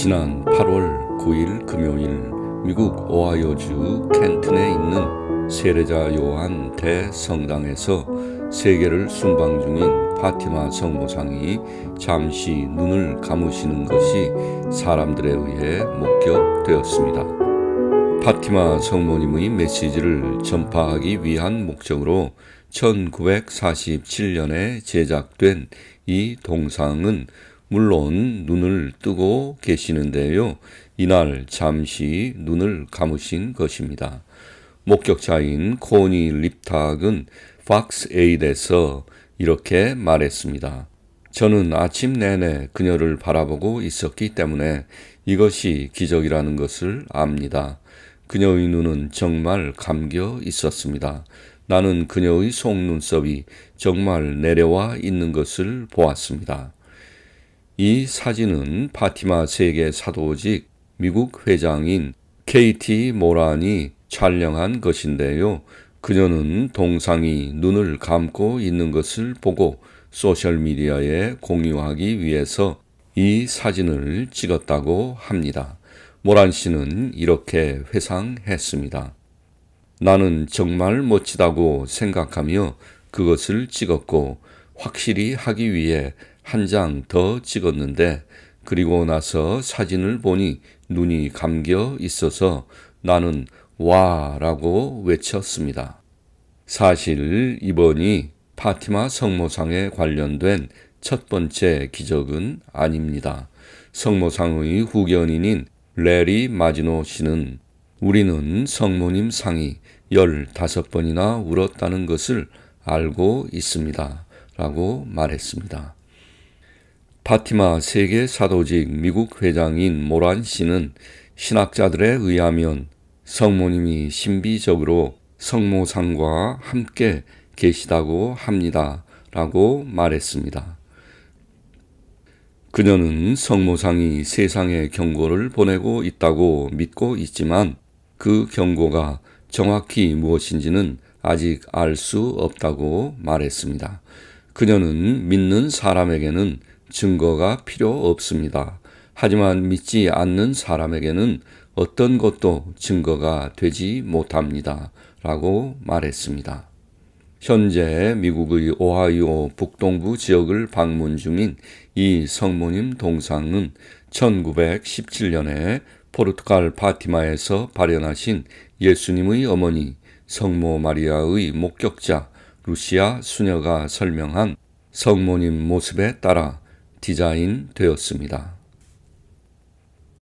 지난 8월 9일 금요일 미국 오하이오주 켄튼에 있는 세례자 요한 대성당에서 세계를 순방 중인 파티마 성모상이 잠시 눈을 감으시는 것이 사람들에 의해 목격되었습니다. 파티마 성모님의 메시지를 전파하기 위한 목적으로 1947년에 제작된 이 동상은 물론 눈을 뜨고 계시는데요. 이날 잠시 눈을 감으신 것입니다. 목격자인 코니 립탁은 팍스 에이드에서 이렇게 말했습니다. 저는 아침 내내 그녀를 바라보고 있었기 때문에 이것이 기적이라는 것을 압니다. 그녀의 눈은 정말 감겨 있었습니다. 나는 그녀의 속눈썹이 정말 내려와 있는 것을 보았습니다. 이 사진은 파티마 세계 사도직 미국 회장인 KT 모란이 촬영한 것인데요. 그녀는 동상이 눈을 감고 있는 것을 보고 소셜미디어에 공유하기 위해서 이 사진을 찍었다고 합니다. 모란 씨는 이렇게 회상했습니다. 나는 정말 멋지다고 생각하며 그것을 찍었고 확실히 하기 위해 한장더 찍었는데 그리고 나서 사진을 보니 눈이 감겨 있어서 나는 와 라고 외쳤습니다. 사실 이번이 파티마 성모상에 관련된 첫 번째 기적은 아닙니다. 성모상의 후견인인 레리 마지노 씨는 우리는 성모님 상이 15번이나 울었다는 것을 알고 있습니다. 라고 말했습니다. 파티마 세계 사도직 미국 회장인 모란 씨는 신학자들에 의하면 성모님이 신비적으로 성모상과 함께 계시다고 합니다. 라고 말했습니다. 그녀는 성모상이 세상에 경고를 보내고 있다고 믿고 있지만 그 경고가 정확히 무엇인지는 아직 알 수 없다고 말했습니다. 그녀는 믿는 사람에게는 증거가 필요 없습니다. 하지만 믿지 않는 사람에게는 어떤 것도 증거가 되지 못합니다. 라고 말했습니다. 현재 미국의 오하이오 북동부 지역을 방문 중인 이 성모님 동상은 1917년에 포르투갈 파티마에서 발현하신 예수님의 어머니 성모 마리아의 목격자 루시아 수녀가 설명한 성모님 모습에 따라 디자인 되었습니다.